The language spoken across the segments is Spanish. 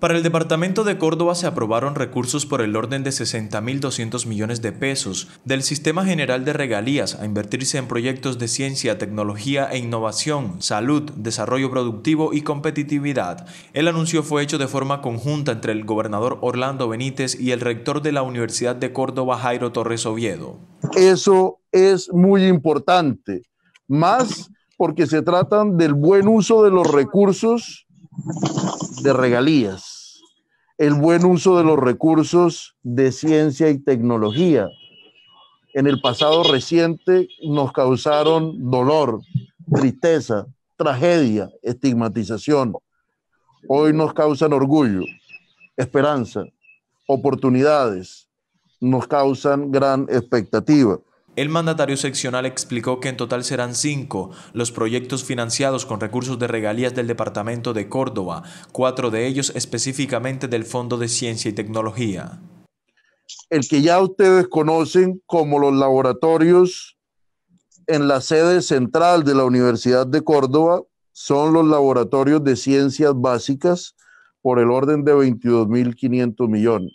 Para el Departamento de Córdoba se aprobaron recursos por el orden de 60.200 millones de pesos del Sistema General de Regalías a invertirse en proyectos de ciencia, tecnología e innovación, salud, desarrollo productivo y competitividad. El anuncio fue hecho de forma conjunta entre el gobernador Orlando Benítez y el rector de la Universidad de Córdoba, Jairo Torres Oviedo. Eso es muy importante, más porque se tratan del buen uso de los recursos de regalías, el buen uso de los recursos de ciencia y tecnología. En el pasado reciente nos causaron dolor, tristeza, tragedia, estigmatización. Hoy nos causan orgullo, esperanza, oportunidades, nos causan gran expectativa. El mandatario seccional explicó que en total serán cinco los proyectos financiados con recursos de regalías del Departamento de Córdoba, cuatro de ellos específicamente del Fondo de Ciencia y Tecnología. El que ya ustedes conocen como los laboratorios en la sede central de la Universidad de Córdoba son los laboratorios de ciencias básicas por el orden de 22.500 millones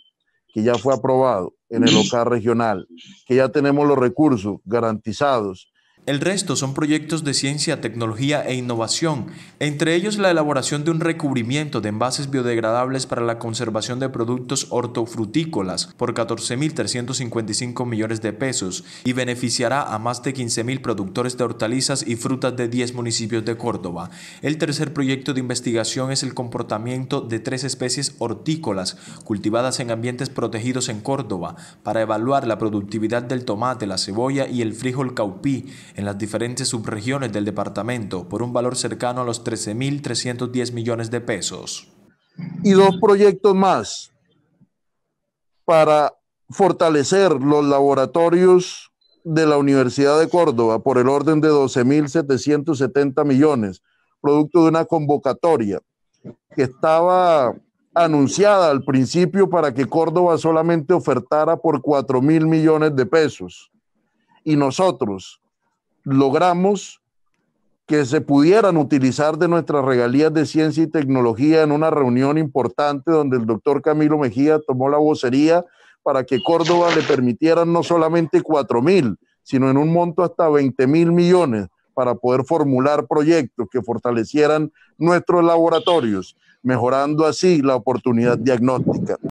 que ya fue aprobado en el local regional, que ya tenemos los recursos garantizados el resto son proyectos de ciencia, tecnología e innovación, entre ellos la elaboración de un recubrimiento de envases biodegradables para la conservación de productos hortofrutícolas por 14.355 millones de pesos y beneficiará a más de 15.000 productores de hortalizas y frutas de 10 municipios de Córdoba. El tercer proyecto de investigación es el comportamiento de tres especies hortícolas cultivadas en ambientes protegidos en Córdoba para evaluar la productividad del tomate, la cebolla y el frijol caupí en las diferentes subregiones del departamento por un valor cercano a los 13.310 millones de pesos. Y dos proyectos más para fortalecer los laboratorios de la Universidad de Córdoba por el orden de 12.770 millones, producto de una convocatoria que estaba anunciada al principio para que Córdoba solamente ofertara por 4 mil millones de pesos. Y nosotros, logramos que se pudieran utilizar de nuestras regalías de ciencia y tecnología en una reunión importante donde el doctor Camilo Mejía tomó la vocería para que Córdoba le permitieran no solamente 4 mil, sino en un monto hasta 20 mil millones para poder formular proyectos que fortalecieran nuestros laboratorios, mejorando así la oportunidad diagnóstica.